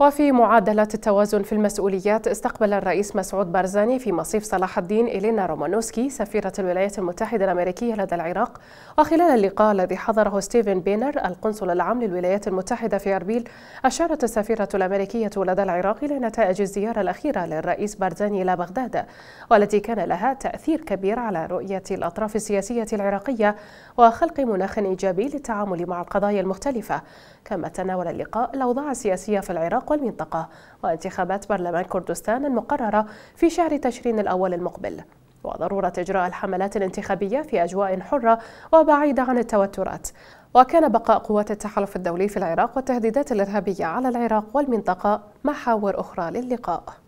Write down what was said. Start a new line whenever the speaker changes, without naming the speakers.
وفي معادلة التوازن في المسؤوليات استقبل الرئيس مسعود بارزاني في مصيف صلاح الدين إلينا رومانوسكي سفيرة الولايات المتحدة الأمريكية لدى العراق وخلال اللقاء الذي حضره ستيفن بينر القنصل العام للولايات المتحدة في أربيل أشارت السفيرة الأمريكية لدى العراق إلى نتائج الزيارة الأخيرة للرئيس بارزاني إلى بغداد والتي كان لها تأثير كبير على رؤية الأطراف السياسية العراقية وخلق مناخ إيجابي للتعامل مع القضايا المختلفة كما تناول اللقاء الأوضاع السياسية في العراق العراق والمنطقة وانتخابات برلمان كردستان المقررة في شهر تشرين الأول المقبل وضرورة إجراء الحملات الانتخابية في أجواء حرة وبعيدة عن التوترات وكان بقاء قوات التحالف الدولي في العراق والتهديدات الإرهابية على العراق والمنطقة محاور أخرى للقاء